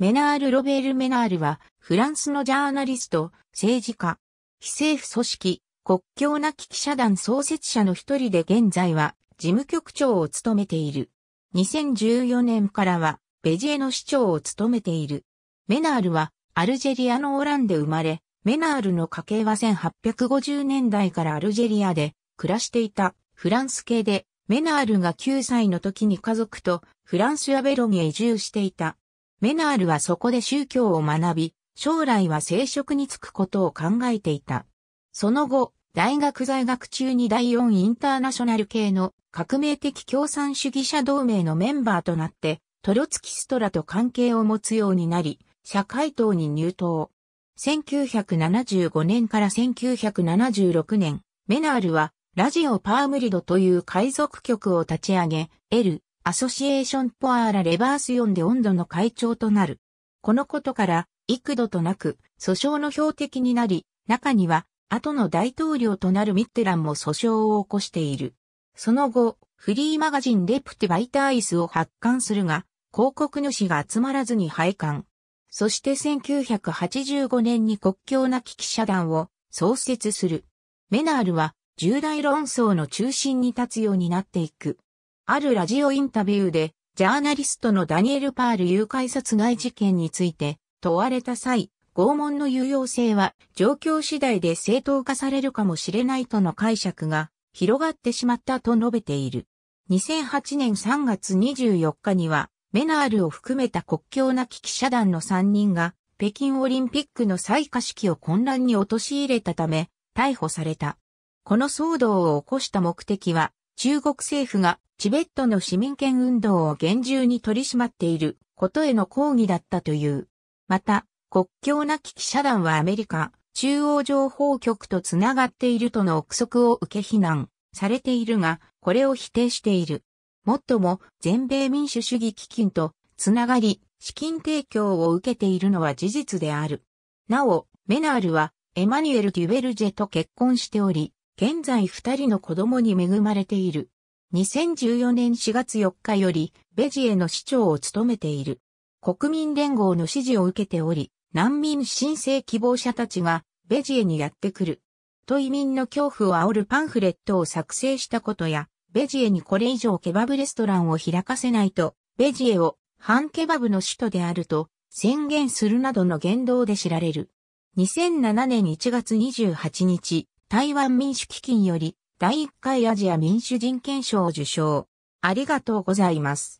メナール・ロベール・メナールは、フランスのジャーナリスト、政治家、非政府組織、国境なき記者団創設者の一人で現在は、事務局長を務めている。2014年からは、ベジエの市長を務めている。メナールは、アルジェリアのオランで生まれ、メナールの家系は1850年代からアルジェリアで暮らしていたフランス系で、メナールが9歳の時に家族とフランスアベロに移住していた。メナールはそこで宗教を学び、将来は聖職に就くことを考えていた。その後、大学在学中に第4インターナショナル系の革命的共産主義者同盟のメンバーとなって、トロツキストラと関係を持つようになり、社会党に入党。1975年から1976年、メナールはラジオパームリドという海賊局を立ち上げ、L、アソシエーションポアーラレバース4で温度の会長となる。このことから、幾度となく、訴訟の標的になり、中には、後の大統領となるミッテランも訴訟を起こしている。その後、フリーマガジンレプティバイターイスを発刊するが、広告主が集まらずに廃刊。そして1985年に国境なき記者団を創設する。メナールは重大論争の中心に立つようになっていく。あるラジオインタビューで、ジャーナリストのダニエル・パール誘拐殺害事件について問われた際、拷問の有用性は状況次第で正当化されるかもしれないとの解釈が広がってしまったと述べている。2008年3月24日には、メナールを含めた国境なき記者団の3人が、北京オリンピックの最下式を混乱に陥れたため、逮捕された。この騒動を起こした目的は、中国政府がチベットの市民権運動を厳重に取り締まっていることへの抗議だったという。また、国境なき記者団はアメリカ、中央情報局とつながっているとの憶測を受け非難されているが、これを否定している。もっとも、全米民主主義基金とつながり、資金提供を受けているのは事実である。なお、メナールは、エマニュエル・デュベルジェと結婚しており、現在二人の子供に恵まれている。2014年4月4日より、ベジエの市長を務めている。国民連合の支持を受けており、難民申請希望者たちが、ベジエにやってくる。と移民の恐怖を煽るパンフレットを作成したことや、ベジエにこれ以上ケバブレストランを開かせないと、ベジエを反ケバブの首都であると宣言するなどの言動で知られる。2007年1月28日、台湾民主基金より第1回アジア民主人権賞を受賞。ありがとうございます。